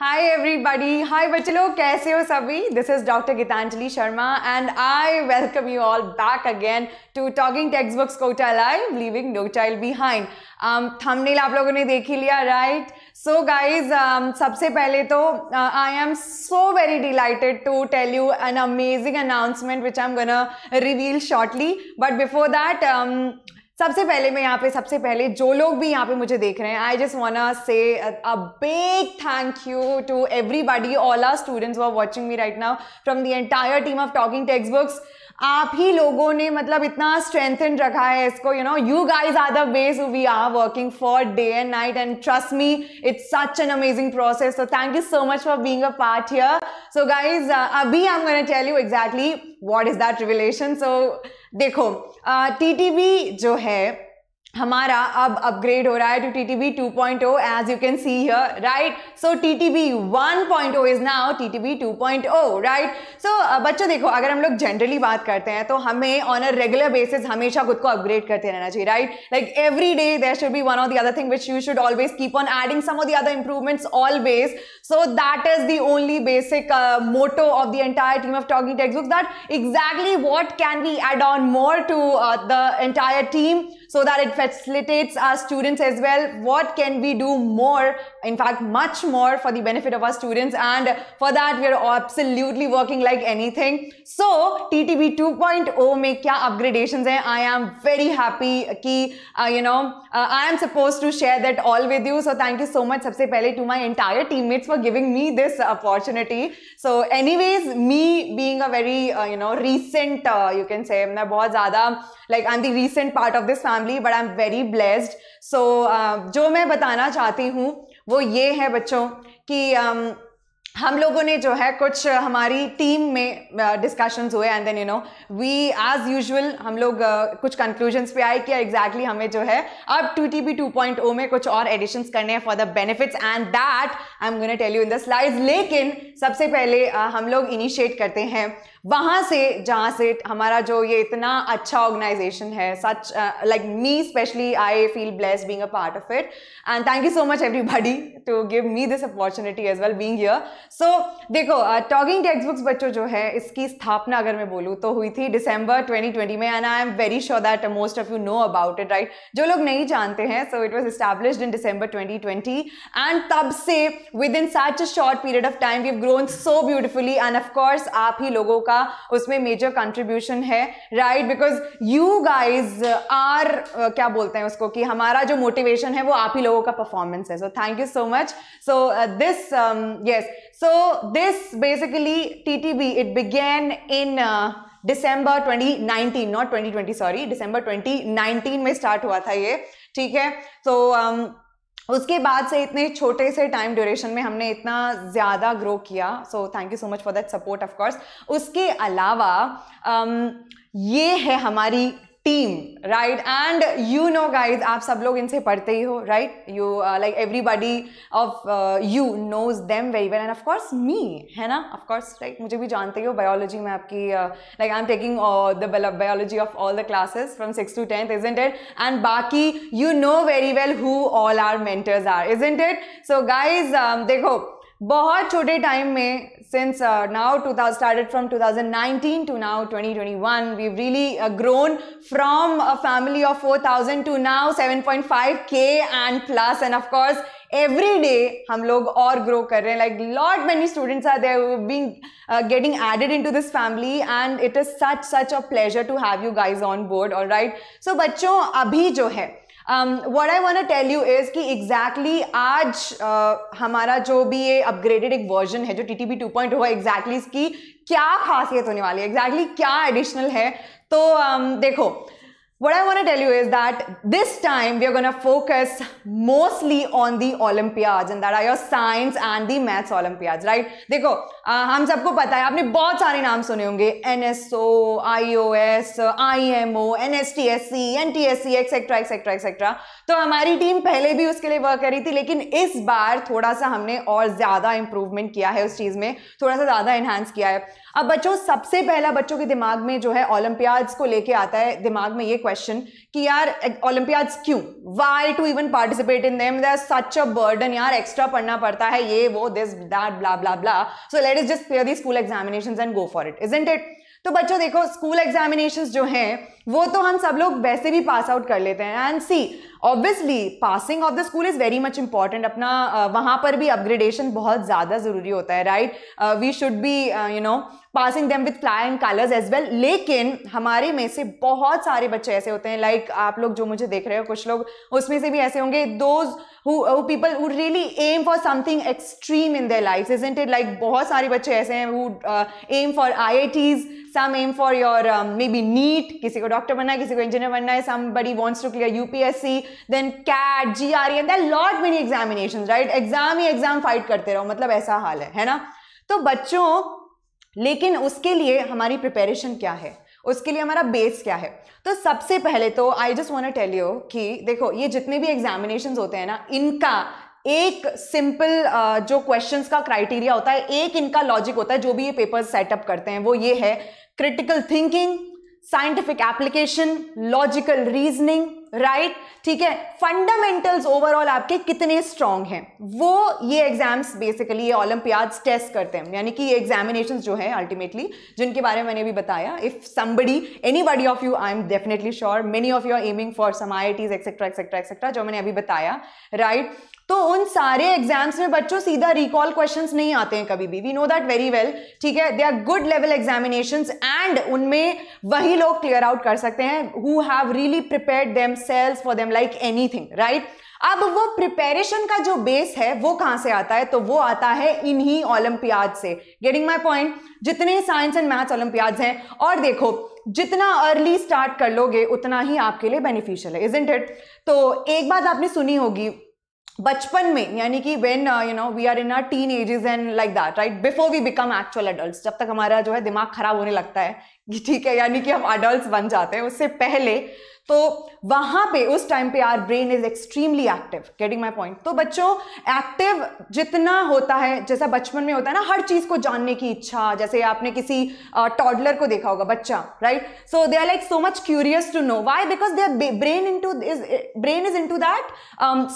Hi everybody, hi bachelo, kaise ho sabhi? This is Dr. Gitanjali Sharma and I welcome you all back again to Talking Textbooks Kota Live, Leaving No Child Behind. Um, thumbnail aap logo ne dekhi right? So guys, um, sabse pehle to, uh, I am so very delighted to tell you an amazing announcement which I'm gonna reveal shortly. But before that, um, सबसे पहले मैं यहाँ पे सबसे पहले जो लोग भी यहाँ पे मुझे देख रहे हैं आई just want say a big thank you to everybody all our students are watching me right now from the entire team of talking takes Books आप ही लोगों ने मतलब इतना स्ट्रेंथन रखा है इसको you know you guys are the base we are working for day and night and trust me it's such an amazing process so thank you so much for being a part here so guys अभी I am gonna tell you exactly what is that revelation so देखो T जो है हमारा अब upgrade हो रहा है to T T B two point O as you can see here right So TTB 1.0 is now TTB 2.0, right? So uh, बच्चों देखो अगर हम लोग generally बात करते हैं तो हमें on a regular basis हमेशा खुद को upgrade करते रहना चाहिए, right? Like every day there should be one or the other thing which you should always keep on adding some of the other improvements always. So that is the only basic uh, motto of the entire team of Talking Textbooks that exactly what can we add on more to uh, the entire team so that it facilitates our students as well. What can we do more? In fact, much more for the benefit of our students and for that we are absolutely working like anything. So TTB 2.0 में क्या upgradations हैं I am very happy कि uh, you know uh, I am supposed to share that all with you. So thank you so much सबसे पहले to my entire teammates for giving me this opportunity. So anyways me being a very uh, you know recent uh, you can say मैं बहुत ज़्यादा like I'm the recent part of this family but I'm very blessed. So uh, जो मैं बताना चाहती हूँ वो ये है बच्चों कि um, हम लोगों ने जो है कुछ हमारी टीम में डिस्कशंस uh, हुए and then you know we as usual हम लोग uh, कुछ कंक्लूजन्स पे आए कि एग्जैक्टली exactly हमें जो है अब two T B two point O में कुछ और एडिशंस करने हैं for the benefits and that I am gonna tell you in the slides लेकिन सबसे पहले uh, हम लोग इनिशिएट करते हैं वहां से जहां से हमारा जो ये इतना अच्छा ऑर्गेनाइजेशन है such like me specially I feel bless being a part of it and thank you so much everybody to give me this opportunity as well being here so देखो टॉकिंग टेक्स बुक्स बच्चों जो है इसकी स्थापना अगर मैं बोलूँ तो हुई थी डिसम्बर ट्वेंटी में and I am very sure that most of you know about it right जो लोग नहीं जानते हैं so it was establish in December twenty and तब से within such a short period of time we grown so beautifully and of course आप ही लोगों का का उसमें मेजर कंट्रीब्यूशन है right because you guys are क्या बोलते हैं उसको कि हमारा जो मोटिवेशन है वो आप ही लोगों का परफॉर्मेंस है so thank you so much so this yes so this basically T T B it began in December 2019 not 2020 sorry twenty 2019 में स्टार्ट हुआ था ये ठीक है सो so, um, उसके बाद से इतने छोटे से टाइम ड्यूरेशन में हमने इतना ज़्यादा ग्रो किया so thank you so much for that support of course उसके अलावा um, ये है हमारी team right and you know guys आप सब लोग इनसे पढ़ते ही हो right you like everybody of you knows them very well and of course me है ना ऑफकोर्स राइट right? मुझे भी जानते ही हो बायोलॉजी में आपकी like I am taking the biology of all the classes from six to tenth is it and बाकी you know very well who all are mentors are is it so guys देखो बहुत छोटे time में since uh, now 2000 started from 2019 to now 2021 we've really uh, grown from a family of 4000 to now 7.5k and plus and of course every day hum log aur grow kar rahe like lot many students are there who have been uh, getting added into this family and it is such such a pleasure to have you guys on board all right so bachcho abhi jo hai what I want tell you is कि exactly exactly आज uh, हमारा जो भी ये upgraded एक version है जो T T B two point हुआ एग्जैक्टली इसकी क्या खासियत होने वाली है एग्जैक्टली exactly क्या एडिशनल है तो um, देखो What I want to tell you is that this time we are going to focus mostly on the Olympiads and that are your science and the maths Olympiads, right? देखो आ, हम सबको पता है आपने बहुत सारे नाम सुने होंगे nso ios imo nstsc ntsc etc etc etc etcetera etcetera तो हमारी टीम पहले भी उसके लिए वर्क करी थी लेकिन इस बार थोड़ा सा हमने और ज़्यादा इंप्रूवमेंट किया है उस चीज़ में थोड़ा सा ज़्यादा एनहांस किया है अब बच्चों सबसे पहला बच्चों के दिमाग में जो है ओलंपियाड्स को लेके आता है दिमाग में ये क्वेश्चन कि यार ओलंपियाड्स क्यों why to even participate in them there such a burden यार एक्स्ट्रा पढ़ना पड़ता है ये वो this that blah blah blah so let is just clear the school examination and go for it is it तो बच्चों देखो स्कूल एग्जामिनेशन जो हैं वो तो हम सब लोग वैसे भी पास आउट कर लेते हैं and see obviously passing of the school is very much important अपना वहाँ पर भी अपग्रेडेशन बहुत ज़्यादा ज़रूरी होता है right we should be you know passing them with flying colours as well लेकिन हमारे में से बहुत सारे बच्चे ऐसे होते हैं लाइक like, आप लोग जो मुझे देख रहे हो कुछ लोग उसमें से भी ऐसे होंगे those people who really aim for something extreme in their life isn't it like बहुत सारे बच्चे ऐसे हैं who aim for I I some aim for your maybe NEET किसी को डॉक्टर बनना है किसी को इंजीनियर बनना है somebody wants to clear U P S C then CAT G R and lot many examination right exam ही exam fight करते रहो मतलब ऐसा हाल है है ना तो बच्चों लेकिन उसके लिए हमारी प्रिपेरेशन क्या है उसके लिए हमारा बेस क्या है तो सबसे पहले तो I just want tell you कि देखो ये जितने भी एग्जामिनेशन होते हैं ना इनका एक सिंपल uh, जो क्वेश्चंस का क्राइटेरिया होता है एक इनका लॉजिक होता है जो भी ये पेपर सेटअप करते हैं वो ये है critical thinking scientific application logical reasoning right ठीक है फंडामेंटल्स ओवरऑल आपके कितने स्ट्रांग हैं वो ये एग्जाम्स बेसिकली ये ओलंपियाड्स टेस्ट करते हैं यानी कि ये एग्जामिनेशन जो है अल्टीमेटली जिनके बारे में मैंने भी बताया if somebody anybody of you I am definitely sure many of you are aiming for some I I Ts etcetera etcetera etcetera जो मैंने अभी बताया राइट right? तो उन सारे एग्जाम्स में बच्चों सीधा रिकॉल क्वेश्चन नहीं आते हैं कभी भी we know that very well ठीक है they are good level examination and उनमें वही लोग क्लियर आउट कर सकते हैं who have really prepare themselves for them like anything right अब वो प्रिपेरेशन का जो बेस है वो कहां से आता है तो वो आता है इन्हीं ओलंपियाड से गेटिंग माई पॉइंट जितने साइंस एंड मैथ्स ओलंपियाड्स हैं और देखो जितना अर्ली स्टार्ट कर लोगे उतना ही आपके लिए बेनिफिशियल है इज इट तो एक बात आपने सुनी होगी बचपन में यानी कि when you know we are in our teen ages and like that right before we become actual adult जब तक हमारा जो है दिमाग खराब होने लगता है कि ठीक है यानी कि हम अडल्ट बन जाते हैं उससे पहले तो वहां पे उस टाइम पे our brain is extremely active getting my point तो बच्चों एक्टिव जितना होता है जैसा बचपन में होता है ना हर चीज को जानने की इच्छा जैसे आपने किसी टॉडलर uh, को देखा होगा बच्चा right so they are like so much curious to know why because they brain into is brain is into that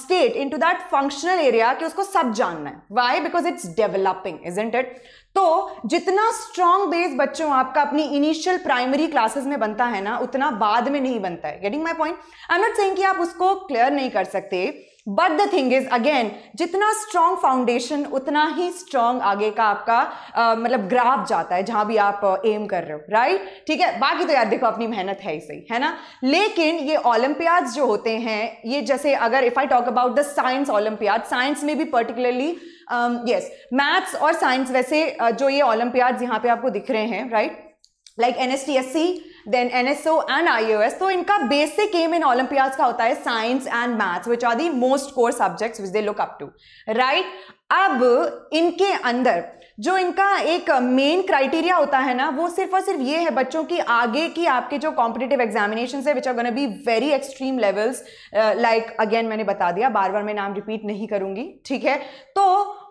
state into that functional area कि उसको सब जानना है why because it's developing is it तो जितना strong base बच्चों आपका अपनी इनिशियल प्राइमरी क्लासेस में बनता है ना उतना बाद में नहीं बनता है getting my point I am not saying कि आप उसको क्लियर नहीं कर सकते but the thing is again जितना स्ट्रांग फाउंडेशन उतना ही स्ट्रांग आगे का आपका uh, मतलब ग्राफ जाता है जहां भी आप एम कर रहे हो राइट right? ठीक है बाकी तो यार देखो अपनी मेहनत है ही सही है ना लेकिन ये ओलंपियाड्स जो होते हैं ये जैसे अगर if I talk about the science olympiad science में भी पर्टिकुलरली यस मैथ्स और साइंस वैसे uh, जो ये ओलंपियाड्स यहाँ पे आपको दिख रहे हैं right like N S T S C then N S O and I O S तो इनका बेसिक एम इन ओलंपियाज का होता है science and maths which are the most core subjects which they look up to right अब इनके अंदर जो इनका एक मेन क्राइटेरिया होता है ना वो सिर्फ और सिर्फ ये है बच्चों की आगे की आपके जो कॉम्पिटेटिव एग्जामिनेशन है which are gonna be very extreme levels like again मैंने बता दिया बार बार मैं नाम रिपीट नहीं करूंगी ठीक है तो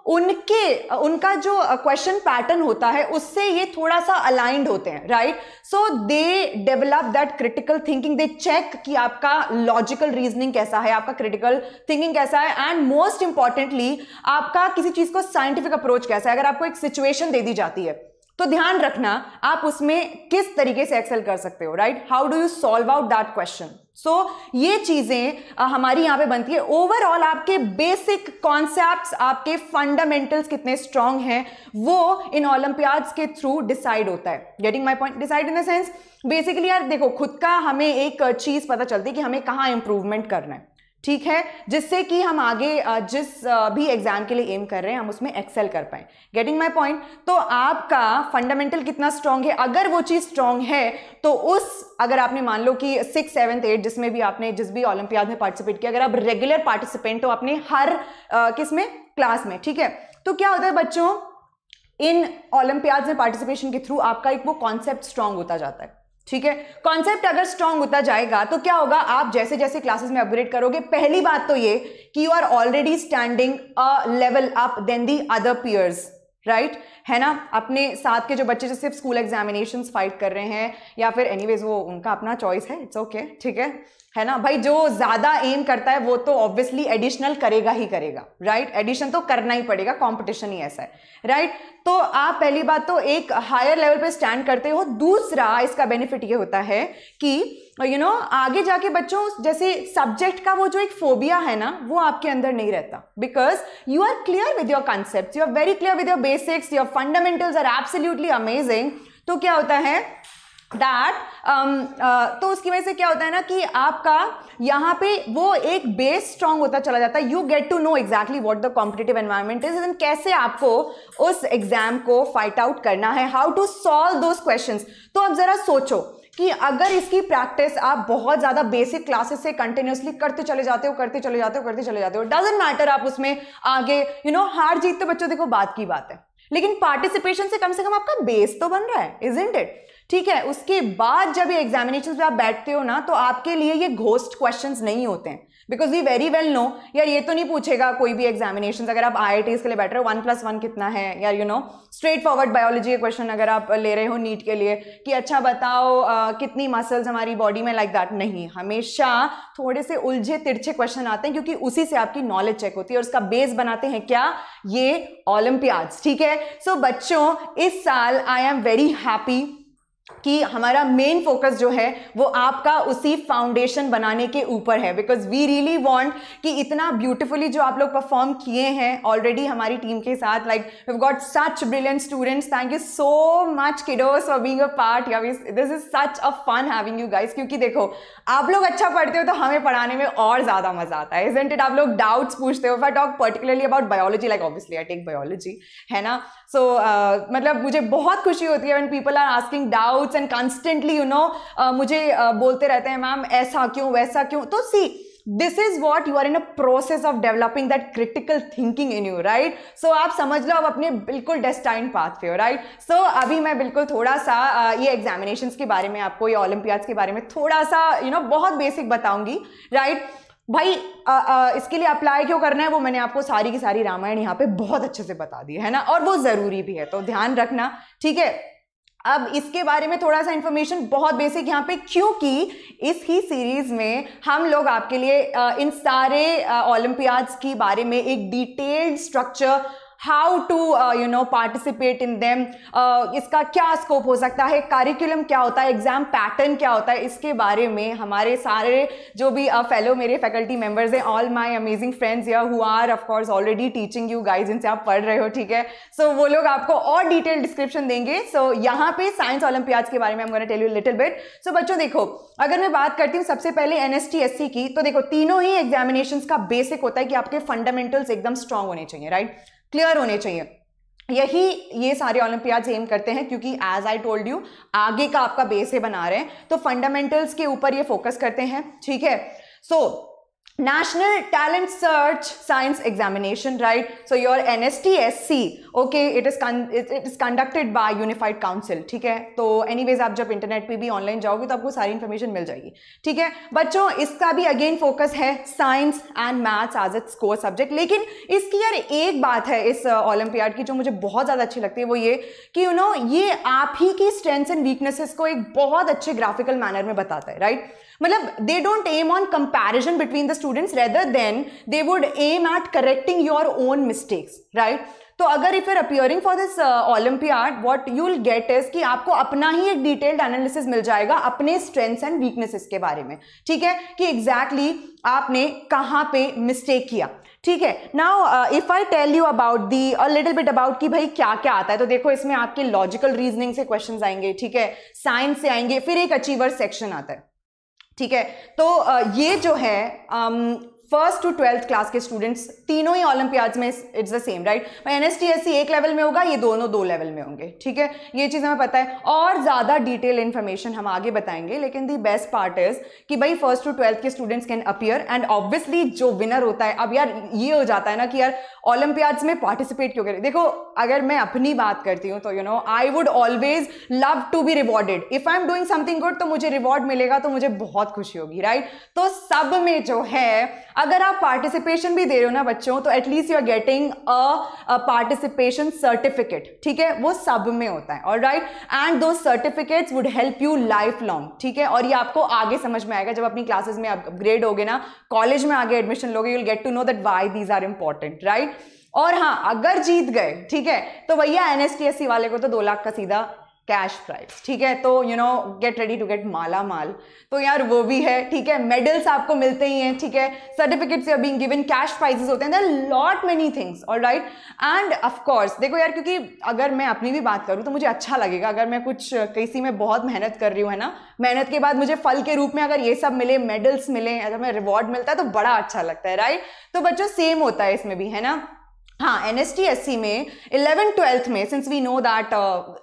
उनके उनका जो क्वेश्चन पैटर्न होता है उससे ये थोड़ा सा अलाइंड होते हैं right so they develop that critical thinking they check कि आपका लॉजिकल रीजनिंग कैसा है आपका क्रिटिकल थिंकिंग कैसा है एंड मोस्ट इंपॉर्टेंटली आपका किसी चीज को साइंटिफिक अप्रोच कैसा है अगर आपको एक सिचुएशन दे दी जाती है तो ध्यान रखना आप उसमें किस तरीके से एक्सेल कर सकते हो right how do you solve out that question so so, ये चीज़ें हमारी यहां पे बनती है ओवरऑल आपके बेसिक कॉन्सेप्ट्स आपके फंडामेंटल्स कितने स्ट्रांग हैं वो इन ओलंपियाड्स के थ्रू डिसाइड होता है getting my point decide in the sense basically यार देखो खुद का हमें एक चीज़ पता चलती है कि हमें कहाँ इंप्रूवमेंट करना है ठीक है जिससे कि हम आगे जिस भी एग्जाम के लिए एम कर रहे हैं हम उसमें एक्सेल कर पाए गेटिंग माई पॉइंट तो आपका फंडामेंटल कितना स्ट्रांग है अगर वो चीज़ स्ट्रांग है तो उस अगर आपने मान लो कि सिक्स सेवन्थ एट जिसमें भी आपने जिस भी ओलंपियाड में पार्टिसिपेट किया अगर आप रेगुलर पार्टिसिपेंट हो अपने हर किस में क्लास में ठीक है तो क्या होता है बच्चों इन ओलंपियाड में पार्टिसिपेशन के थ्रू आपका एक वो कॉन्सेप्ट स्ट्रांग होता जाता है ठीक है कॉन्सेप्ट अगर स्ट्रांग होता जाएगा तो क्या होगा आप जैसे जैसे क्लासेस में अपग्रेड करोगे पहली बात तो ये कि you are already standing a level up than the other peers right right? है ना अपने साथ के जो बच्चे जो सिर्फ स्कूल एग्जामिनेशन फाइट कर रहे हैं या फिर एनी वो उनका अपना चॉइस है इट्स ओके ठीक है है ना भाई जो ज़्यादा एम करता है वो तो ऑब्वियसली एडिशनल करेगा ही करेगा राइट right? एडिशन तो करना ही पड़ेगा कंपटीशन ही ऐसा है राइट right? तो आप पहली बात तो एक हायर लेवल पे स्टैंड करते हो दूसरा इसका बेनिफिट ये होता है कि और यू you नो know, आगे जाके बच्चों जैसे सब्जेक्ट का वो जो एक फोबिया है ना वो आपके अंदर नहीं रहता because you are clear with your concept you are very clear with your basics your fundamentals are absolutely amazing तो क्या होता है दैट um, uh, तो उसकी वजह से क्या होता है ना कि आपका यहाँ पे वो एक बेस स्ट्रांग होता चला जाता है you get to know exactly what the competitive environment is and कैसे आपको उस एग्जाम को फाइट आउट करना है how to solve those question तो अब जरा सोचो कि अगर इसकी प्रैक्टिस आप बहुत ज़्यादा बेसिक क्लासेस से कंटिन्यूसली करते चले जाते हो करते चले जाते हो करते चले जाते हो डजेंट मैटर आप उसमें आगे यू you नो know, हार जीत तो बच्चों देखो बात की बात है लेकिन पार्टिसिपेशन से कम से कम आपका बेस तो बन रहा है इज इंट इट ठीक है उसके बाद जब ये एग्जामिनेशन पे आप बैठते हो ना तो आपके लिए ये घोस्ट क्वेश्चंस नहीं होते हैं because we very well know यार ये तो नहीं पूछेगा कोई भी एग्जामिनेशन अगर आप आई के लिए बैठ रहे हो वन प्लस वन कितना है यार you know straightforward biology के क्वेश्चन अगर आप ले रहे हो नीट के लिए कि अच्छा बताओ आ, कितनी मसल्स हमारी बॉडी में लाइक like दैट नहीं हमेशा थोड़े से उलझे तिरछे क्वेश्चन आते हैं क्योंकि उसी से आपकी नॉलेज चेक होती है और उसका बेस बनाते हैं क्या ये ओलंपियाड्स ठीक है सो so, बच्चों इस साल आई एम वेरी हैप्पी कि हमारा मेन फोकस जो है वो आपका उसी फाउंडेशन बनाने के ऊपर है बिकॉज वी रियली वॉन्ट कि इतना ब्यूटिफुली जो आप लोग परफॉर्म किए हैं ऑलरेडी हमारी टीम के साथ like we got such brilliant students thank you so much kiddos for being a part yeah this is such a fun having you guys क्योंकि देखो आप लोग अच्छा पढ़ते हो तो हमें पढ़ाने में और ज़्यादा मजा आता है इज इट आप लोग डाउट्स पूछते हो for talk particularly about biology like obviously I take biology है ना सो so, uh, मतलब मुझे बहुत खुशी होती है when people are asking doubts and constantly you know मुझे uh, बोलते रहते हैं मैम ऐसा क्यों वैसा क्यों तो see this is what you are in a process of developing that critical thinking in you right so आप समझ लो आप अपने बिल्कुल डेस्टाइन पाथ पे हो राइट सो अभी मैं बिल्कुल थोड़ा सा uh, ये एग्जामिनेशन के बारे में आपको ये ओलंपियाड्स के बारे में थोड़ा सा यू नो बहुत बेसिक बताऊंगी राइट भाई आ, आ, इसके लिए अप्लाई क्यों करना है वो मैंने आपको सारी की सारी रामायण यहाँ पे बहुत अच्छे से बता दी है ना और वो ज़रूरी भी है तो ध्यान रखना ठीक है अब इसके बारे में थोड़ा सा इन्फॉर्मेशन बहुत बेसिक यहाँ पे क्योंकि इस ही सीरीज़ में हम लोग आपके लिए इन सारे ओलंपियाड्स के बारे में एक detailed structure how to you know participate in them इसका क्या स्कोप हो सकता है कारिकुलम क्या होता है एग्जाम पैटर्न क्या होता है इसके बारे में हमारे सारे जो भी फेलो uh, मेरे फैकल्टी मेम्बर्स हैं all my amazing friends yeah who are of course already teaching you guys जिनसे आप पढ़ रहे हो ठीक है सो so, वो लोग आपको और डिटेल डिस्क्रिप्शन देंगे सो so, यहाँ पे साइंस ओलम्पियाज के बारे में हम tell you little bit so बच्चों देखो अगर मैं बात करती हूँ सबसे पहले N S S T C की तो देखो तीनों ही एग्जामिनेशन का बेसिक होता है कि आपके फंडामेंटल्स एकदम स्ट्रांग होने चाहिए राइट क्लियर होने चाहिए यही ये सारे ओलंपियाड एम करते हैं क्योंकि एज आई टोल्ड यू आगे का आपका बेस है बना रहे हैं तो फंडामेंटल्स के ऊपर ये फोकस करते हैं ठीक है so so, national talent search science examination right so your nstsc okay it is con it, it is conducted by unified council ठीक है तो anyways आप जब इंटरनेट पे भी ऑनलाइन जाओगे तो आपको सारी इन्फॉर्मेशन मिल जाएगी ठीक है बच्चों इसका भी अगेन फोकस है science and maths as its core subject लेकिन इसकी यार एक बात है इस ओलंपियाड uh, की जो मुझे बहुत ज़्यादा अच्छी लगती है वो ये कि यू you नो know, ये आप ही की स्ट्रेंथ्स एंड वीकनेसेस को एक बहुत अच्छे ग्राफिकल मैनर में बताता है राइट right? मतलब they don't aim on comparison between the students rather than they would aim at correcting your own mistakes right तो अगर if you're appearing for this olympiad what you will get is कि आपको अपना ही एक detailed analysis मिल जाएगा अपने strengths and weaknesses के बारे में ठीक है कि एग्जैक्टली exactly आपने कहाँ पे मिस्टेक किया ठीक है now if I tell you about the और लिटिल बिट अबाउट कि भाई क्या क्या आता है तो देखो इसमें आपके लॉजिकल रीजनिंग से क्वेश्चन आएंगे ठीक है साइंस से आएंगे फिर एक अचीवर सेक्शन आता है ठीक है तो ये जो है फर्स्ट टू ट्वेल्थ क्लास के स्टूडेंट्स तीनों ही ओलंपियाड्स में it's the same right N S T S C एक लेवल में होगा ये दोनों दो लेवल में होंगे ठीक है ये चीज़ हमें पता है और ज़्यादा डिटेल इन्फॉर्मेशन हम आगे बताएंगे लेकिन दी बेस्ट पार्ट इज कि भाई फर्स्ट टू ट्वेल्थ के students can appear and obviously जो विनर होता है अब यार ये हो जाता है ना कि यार ओलंपियाड्स में पार्टिसिपेट क्यों करें देखो अगर मैं अपनी बात करती हूँ तो you know I would always love to be rewarded if I am doing something good तो मुझे रिवॉर्ड मिलेगा तो मुझे बहुत खुशी होगी राइट right? तो सब में जो है अगर आप पार्टिसिपेशन भी दे रहे हो ना बच्चों तो at least you are getting a participation certificate ठीक है वो सब में होता है और right and those certificates would help you life long ठीक है और ये आपको आगे समझ में आएगा जब अपनी क्लासेस में अपग्रेड हो गए ना कॉलेज में आगे एडमिशन लोगे you'll get to know that why these are important right और हाँ अगर जीत गए ठीक है तो भैया एनएसटीएससी वाले को तो दो लाख का सीधा कैश प्राइस ठीक है तो you know get ready to get माला माल तो यार वो भी है ठीक है मेडल्स आपको मिलते ही हैं ठीक है certificates are being given cash prizes होते हैं lot many things all right and of course देखो यार क्योंकि अगर मैं अपनी भी बात करूँ तो मुझे अच्छा लगेगा अगर मैं कुछ किसी में बहुत मेहनत कर रही हूँ है ना मेहनत के बाद मुझे फल के रूप में अगर ये सब मिले मेडल्स मिले अगर मैं रिवॉर्ड मिलता है तो बड़ा अच्छा लगता है राइट तो बच्चों सेम होता है इसमें भी है ना हाँ N S T S C में इलेवन ट्वेल्थ में since we know that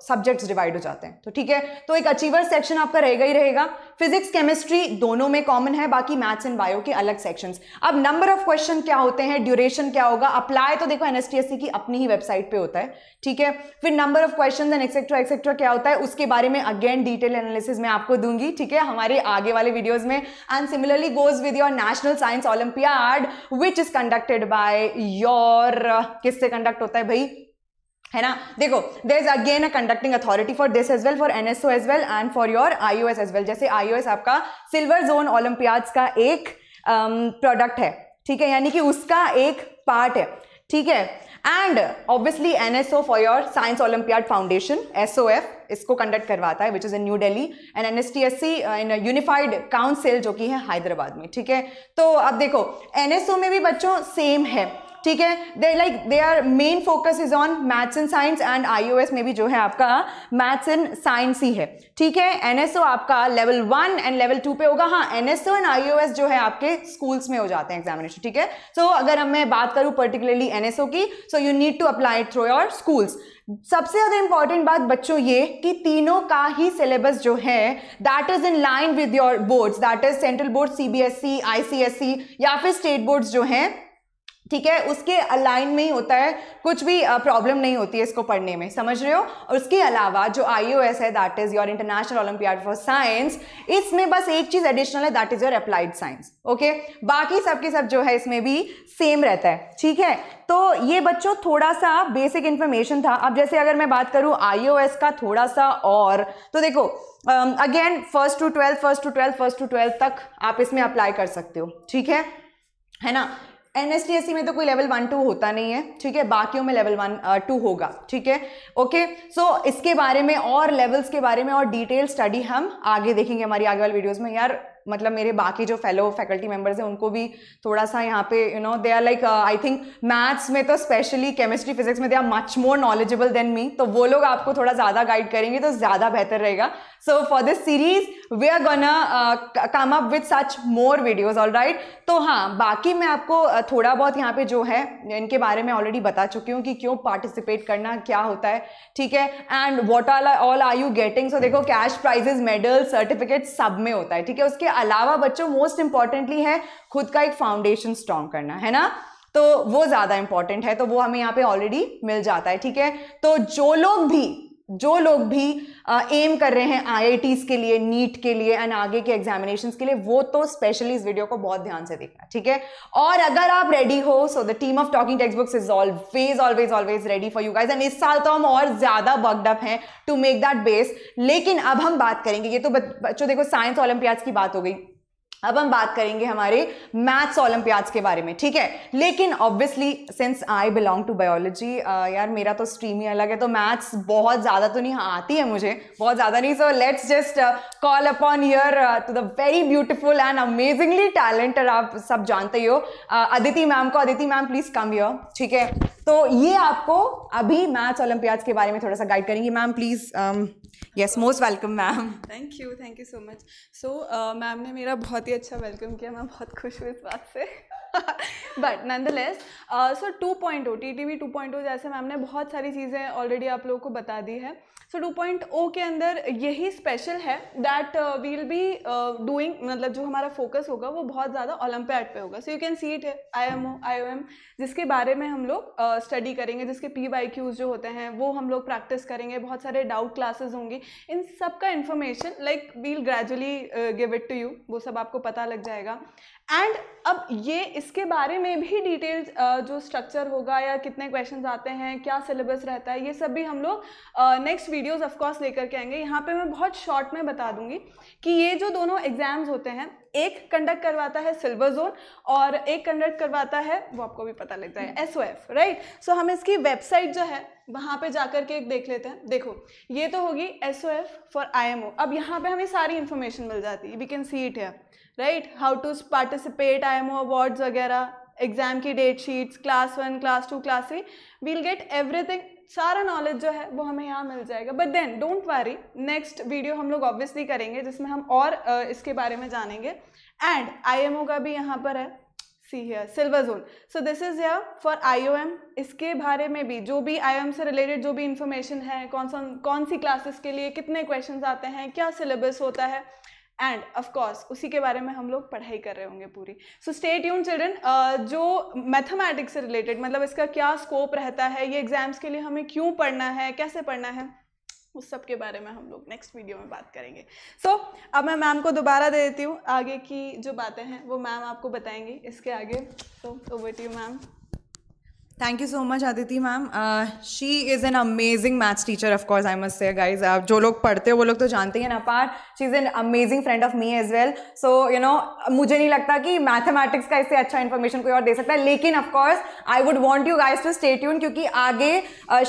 subjects divide हो जाते हैं तो ठीक है तो एक अचीवर सेक्शन आपका रहेगा ही रहेगा फिजिक्स केमिस्ट्री दोनों में कॉमन है बाकी मैथ्स एंड बायो के अलग सेक्शंस अब नंबर ऑफ क्वेश्चन क्या होते हैं ड्यूरेशन क्या होगा अप्लाई तो देखो N S S T C की अपनी ही वेबसाइट पे होता है ठीक है फिर number of question and etcetera etcetera क्या होता है उसके बारे में अगेन डिटेल एनालिसिस में आपको दूंगी ठीक है हमारे आगे वाले वीडियोज में and similarly goes with your national science olympiad which is conducted by your किससे कंडक्ट होता है भाई है ना देखो there is again a conducting authority for this as well for NSO as well and for your IOS as well जैसे IOS आपका silver zone olympiads का एक प्रोडक्ट um, है ठीक है यानी कि उसका एक पार्ट है ठीक है and obviously N S O for your science olympiad foundation S O F इसको कंडक्ट करवाता है which is in New Delhi and N S T S C in unified council जो कि है हैदराबाद में ठीक है तो अब देखो एन एस ओ में भी बच्चों सेम है ठीक है they like they are main focus is on maths and science and S में भी जो है आपका मैथ्स एंड साइंस ही है ठीक है एनएसओ आपका level one and level two पे होगा हाँ एनएसओ एंड एस जो है आपके स्कूल्स में हो जाते हैं एग्जामिनेशन ठीक है सो so, अगर हम मैं बात करूँ पर्टिकुलरली एनएसओ की so you need to apply through your schools सबसे ज़्यादा इंपॉर्टेंट बात बच्चों ये कि तीनों का ही सिलेबस जो है that is in line with your boards that is central board CBSE ICSE या फिर स्टेट बोर्ड्स जो हैं ठीक है उसके अलाइन में ही होता है कुछ भी प्रॉब्लम नहीं होती है इसको पढ़ने में समझ रहे हो और उसके अलावा जो आई है that is your international olympiad for science इसमें बस एक चीज एडिशनल है that is your applied science okay बाकी सब के सब जो है इसमें भी सेम रहता है ठीक है तो ये बच्चों थोड़ा सा बेसिक इन्फॉर्मेशन था अब जैसे अगर मैं बात करूँ आई का थोड़ा सा और तो देखो again first to twelfth first to twelfth first to twelfth तक आप इसमें अप्लाई कर सकते हो ठीक है है ना एन में तो कोई लेवल वन टू होता नहीं है ठीक है बाकियों में लेवल वन टू होगा ठीक है ओके सो इसके बारे में और लेवल्स के बारे में और डिटेल स्टडी हम आगे देखेंगे हमारी आगे वाली वीडियोज़ में यार मतलब मेरे बाकी जो फेलो फैकल्टी मेम्बर्स हैं उनको भी थोड़ा सा यहाँ पे you know they are like I think maths में तो स्पेशली केमिस्ट्री फिजिक्स में they are much more knowledgeable than me तो वो लोग आपको थोड़ा ज़्यादा गाइड करेंगे तो ज़्यादा बेहतर रहेगा so for this series we are gonna come up with such more videos all right तो हाँ बाकी मैं आपको थोड़ा बहुत यहाँ पे जो है इनके बारे में ऑलरेडी बता चुकी हूँ कि क्यों पार्टिसिपेट करना क्या होता है ठीक है and what are all are you getting so देखो कैश प्राइजेज मेडल सर्टिफिकेट सब में होता है ठीक है उसके अलावा बच्चों मोस्ट इंपॉर्टेंटली है खुद का एक फाउंडेशन स्ट्रॉन्ग करना है ना तो वो ज़्यादा इंपॉर्टेंट है तो वो हमें यहाँ पे ऑलरेडी मिल जाता है ठीक है तो जो लोग भी जो लोग भी एम कर रहे हैं आई के लिए नीट के लिए एंड आगे के एग्जामिनेशन के लिए वो तो स्पेशली इस वीडियो को बहुत ध्यान से देखना ठीक है और अगर आप रेडी हो so the team of talking takes books is always always always ready for you guys and इस साल तो हम और ज्यादा बर्कडअप हैं टू मेक दैट बेस लेकिन अब हम बात करेंगे ये तो बच्चों देखो साइंस ओलंपियाड्स की बात हो गई अब हम बात करेंगे हमारे मैथ्स ओलंपियाड्स के बारे में ठीक है लेकिन obviously since I belong to biology यार मेरा तो स्ट्रीम ही अलग है तो मैथ्स बहुत ज़्यादा तो नहीं हाँ, आती है मुझे बहुत ज़्यादा नहीं so let's just call upon yeah to the very beautiful and amazingly talented आप सब जानते ही हो uh, अदिति मैम को Aditi ma'am please come your ठीक है तो ये आपको अभी मैथ्स ओलम्पियाड्स के बारे में थोड़ा सा गाइड करेंगी ma'am please yes most welcome ma'am thank you thank you so much so ma'am ने मेरा बहुत ही अच्छा वेलकम किया मैं बहुत खुश हूँ इस बात से but nonetheless so two point O T T V two point O जैसे मैम ने बहुत सारी चीज़ें ऑलरेडी आप लोगों को बता दी है सो टू पॉइंट ओ के अंदर यही स्पेशल है दैट वील बी डूइंग मतलब जो हमारा फोकस होगा वो बहुत ज़्यादा ओलंपियाड पे होगा so you can see it I M O I O M जिसके बारे में हम लोग स्टडी uh, करेंगे जिसके पी वाई क्यूज जो होते हैं वो हम लोग प्रैक्टिस करेंगे बहुत सारे डाउट क्लासेज होंगी इन सब का information like we'll gradually give it to you वो सब आपको पता लग जाएगा एंड अब ये इसके बारे में भी डिटेल्स जो स्ट्रक्चर होगा या कितने क्वेश्चंस आते हैं क्या सिलेबस रहता है ये सब भी हम लोग नेक्स्ट वीडियोस ऑफ कोर्स लेकर के आएंगे यहाँ पे मैं बहुत शॉर्ट में बता दूंगी कि ये जो दोनों एग्जाम्स होते हैं एक कंडक्ट करवाता है सिल्वर जोन और एक कंडक्ट करवाता है वो आपको भी पता लग जाए S O F right so हम इसकी वेबसाइट जो है वहाँ पे जाकर के एक देख लेते हैं देखो ये तो होगी S O F for I M O अब यहाँ पे हमें सारी इन्फॉर्मेशन मिल जाती है वी कैन सी इट है right how to participate I M O awards वगैरह एग्जाम की date sheets class one class two class three we'll get everything सारा नॉलेज जो है वो हमें यहाँ मिल जाएगा but then don't worry next video हम लोग ऑब्वियसली करेंगे जिसमें हम और इसके बारे में जानेंगे एंड आईएमओ का भी यहाँ पर है see here silver zone so this is yeah for IOM इसके बारे में भी जो भी आईओएम से रिलेटेड जो भी इंफॉर्मेशन है कौन सा कौन सी क्लासेस के लिए कितने क्वेश्चंस आते हैं क्या सिलेबस होता है एंड ऑफ कोर्स उसी के बारे में हम लोग पढ़ाई कर रहे होंगे पूरी सो स्टे ट्यून चिल्ड्रन जो मैथमेटिक्स से रिलेटेड मतलब इसका क्या स्कोप रहता है ये एग्जाम्स के लिए हमें क्यों पढ़ना है कैसे पढ़ना है उस सब के बारे में हम लोग नेक्स्ट वीडियो में बात करेंगे सो so, अब मैं मैम को दोबारा दे देती हूँ आगे की जो बातें हैं वो मैम आपको बताएंगी इसके आगे तो over to ma'am thank you so much Aditi ma'am she is an amazing maths teacher of course I must say guys आप जो लोग पढ़ते हो वो लोग तो जानते हैं ना पार she is an amazing friend of me as well so you know मुझे नहीं लगता कि मैथमेटिक्स का इससे अच्छा इन्फॉर्मेशन कोई और दे सकता है लेकिन of course I would want you guys to stay यून क्योंकि आगे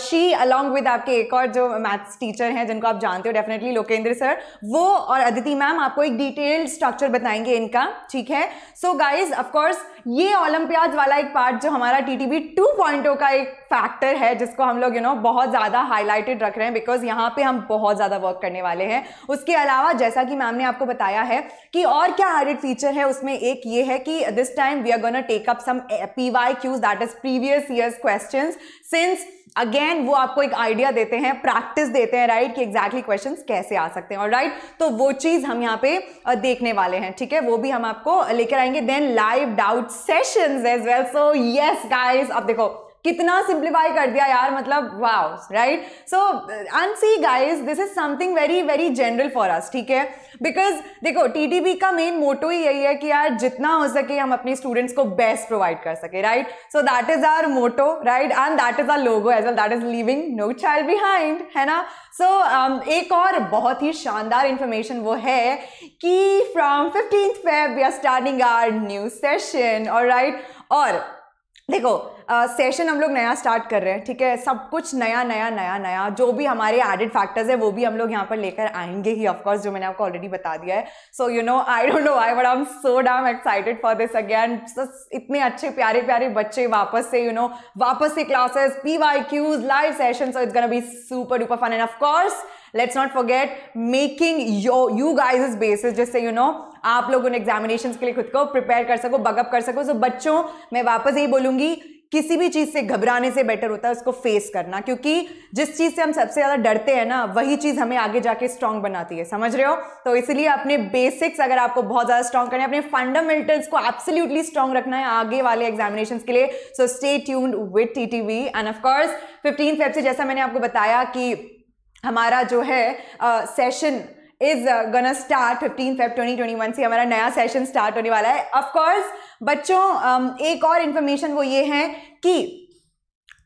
शी अलॉन्ग विद आपके एक और जो मैथ्स टीचर हैं जिनको आप जानते हो डेफिनेटली लोकेंद्र सर वो और अदिति मैम आपको एक डिटेल्ड स्ट्रक्चर बताएंगे इनका ठीक है सो गाइज ऑफकोर्स ये ओलंपियाज वाला एक पार्ट जो हमारा टी टी बी टू पॉइंटों का एक फैक्टर है जिसको हम लोग यू you नो know, बहुत ज़्यादा हाईलाइटेड रख रहे हैं बिकॉज यहाँ पे हम बहुत ज़्यादा वर्क करने वाले हैं उसके अलावा जैसा कि मैम ने आपको बताया है कि और क्या एडिड फीचर है उसमें एक ये है कि this time we are gonna take up some P Y Qs that is previous years question since again वो आपको एक आइडिया देते हैं प्रैक्टिस देते हैं राइट कि एग्जैक्टली क्वेश्चन कैसे आ सकते हैं और राइट तो वो चीज़ हम यहाँ पे देखने वाले हैं ठीक है वो भी हम आपको लेकर आएंगे then live doubt sessions as well so yes guys अब देखो कितना सिंप्लीफाई कर दिया यार मतलब wow right so and see guys this is something very very general for us ठीक है बिकॉज देखो टीटीबी का मेन मोटो ही यही है कि यार जितना हो सके हम अपने स्टूडेंट्स को बेस्ट प्रोवाइड कर सके right so that is our motto right and that is our logo as well that is leaving no child behind है ना सो so, um, एक और बहुत ही शानदार इंफॉर्मेशन वो है कि from fifteenth feb we are starting our new session और राइट और देखो सेशन हम लोग नया स्टार्ट कर रहे हैं ठीक है सब कुछ नया नया नया नया जो भी हमारे एडेड फैक्टर्स है वो भी हम लोग यहाँ पर लेकर आएंगे ही ऑफकोर्स जो मैंने आपको ऑलरेडी बता दिया है so you know I don't know I but I am so damn excited for this again इतने अच्छे प्यारे प्यारे बच्चे वापस से यू you नो know, वापस से classes P Y Qs live session so it's gonna be super duper fun and of course let's not forget making your you guys is basis जिससे यू नो आप लोग उन एग्जामिनेशन के लिए खुद को प्रिपेयर कर सको बगअप कर सको सो so, बच्चों मैं वापस यही बोलूंगी किसी भी चीज़ से घबराने से बेटर होता है उसको फेस करना क्योंकि जिस चीज़ से हम सबसे ज़्यादा डरते हैं ना वही चीज़ हमें आगे जाके स्ट्रांग बनाती है समझ रहे हो तो इसलिए अपने बेसिक्स अगर आपको बहुत ज़्यादा स्ट्रांग करना है अपने फंडामेंटल्स को एब्सोल्यूटली स्ट्रांग रखना है आगे वाले एग्जामिनेशन के लिए so stay tuned with T T V and of course fifteen feb से जैसा मैंने आपको बताया कि हमारा जो है session uh, is gonna start twenty twenty one से हमारा नया सेशन स्टार्ट होने वाला है ऑफ बच्चों um, एक और इन्फॉर्मेशन वो ये है कि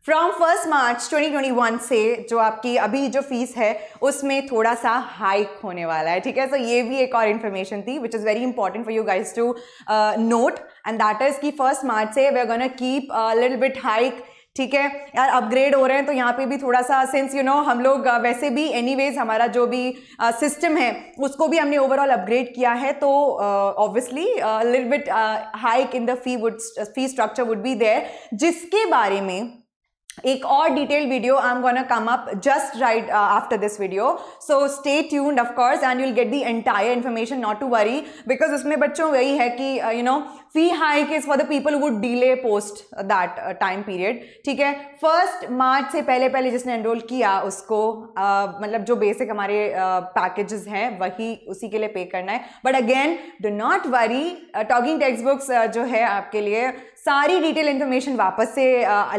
फ्रॉम फर्स्ट मार्च 2021 से जो आपकी अभी जो फीस है उसमें थोड़ा सा हाइक होने वाला है ठीक है सो so ये भी एक और इन्फॉर्मेशन थी which is very important for you guys to note and that is की फर्स्ट मार्च से we gonna keep little bit hike ठीक है यार अपग्रेड हो रहे हैं तो यहाँ पे भी थोड़ा सा सिंस यू नो हम लोग वैसे भी एनीवेज हमारा जो भी सिस्टम है उसको भी हमने ओवरऑल अपग्रेड किया है तो obviously little bit hike in the fee would fee structure would be there जिसके बारे में एक और detail video I am gonna come up just right after this video so stay tuned of course and you'll get the entire information not to worry because उसमें बच्चों वही है कि you know fee hike is for the people would delay post that time period ठीक है first March से पहले पहले जिसने एनरोल किया उसको uh, मतलब जो बेसिक हमारे पैकेजेस uh, हैं वही उसी के लिए पे करना है but again do not worry talking text books जो है आपके लिए सारी डिटेल इन्फॉर्मेशन वापस से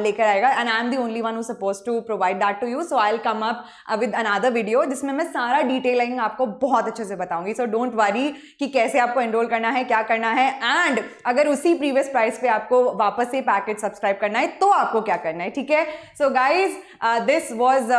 लेकर आएगा and I am the only one suppose to provide that to you so I come up with another video जिसमें मैं सारा डिटेलिंग आपको बहुत अच्छे से बताऊंगी सो डोंट वरी कि कैसे आपको एनरोल करना है क्या करना है एंड अगर उसी प्रीवियस प्राइस पे आपको वापस से पैकेज सब्सक्राइब करना है तो आपको क्या करना है ठीक है so guys this was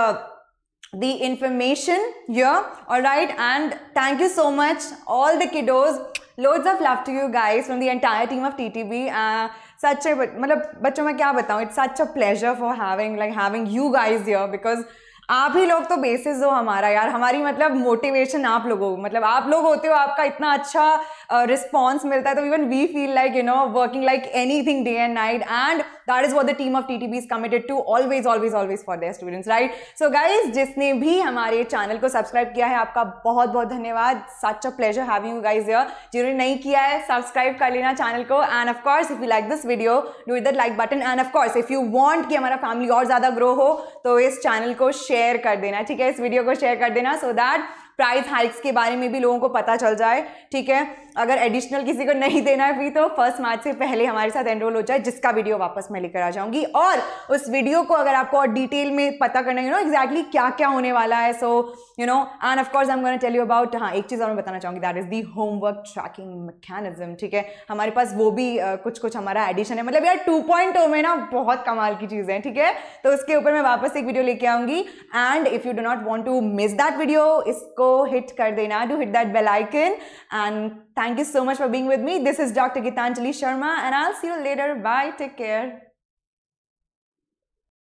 the information here all right and thank you so much all the kiddos loads of love to you guys from the entire team of ttb uh, such a मतलब बच्चों मैं क्या बताऊँ it's such a pleasure for having like having you guys your because आप ही लोग तो basis हो हमारा यार हमारी मतलब मोटिवेशन आप लोगों मतलब आप लोग होते हो आपका इतना अच्छा रिस्पॉन्स uh, मिलता है तो even we feel like you know working like anything day and night and that is what the team of T T B is committed to always always always for their students right so guys जिसने भी हमारे channel को subscribe किया है आपका बहुत बहुत धन्यवाद such a pleasure having you guys yeah जिन्होंने नहीं किया है सब्सक्राइब कर लेना चैनल को and of course if you like this video do इधर like button and of course if you want कि हमारा फैमिली और ज़्यादा ग्रो हो तो इस चैनल को शेयर कर देना ठीक है इस वीडियो को शेयर कर देना सो दैट प्राइस हाइक्स के बारे में भी लोगों को पता चल जाए ठीक है अगर एडिशनल किसी को नहीं देना है फी तो फर्स्ट मार्च से पहले हमारे साथ एनरोल हो जाए जिसका वीडियो वापस मैं लेकर आ जाऊंगी और उस वीडियो को अगर आपको और डिटेल में पता करना है ना एग्जैक्टली क्या क्या होने वाला है so so, you know and of course I am gonna tell you about हाँ एक चीज़ और मैं बताना चाहूँगी that is the homework tracking mechanism ठीक है हमारे पास वो भी uh, कुछ कुछ हमारा एडिशन है मतलब यार टू पॉइंट oh में ना बहुत कमाल की चीज़ें हैं ठीक है तो उसके ऊपर मैं वापस एक वीडियो लेके आऊँगी and if you do not want to miss that video इसको हिट कर देना do hit that bell icon and thank you so much for being with me this is doctor Geetanjali Sharma and I see you later bye take care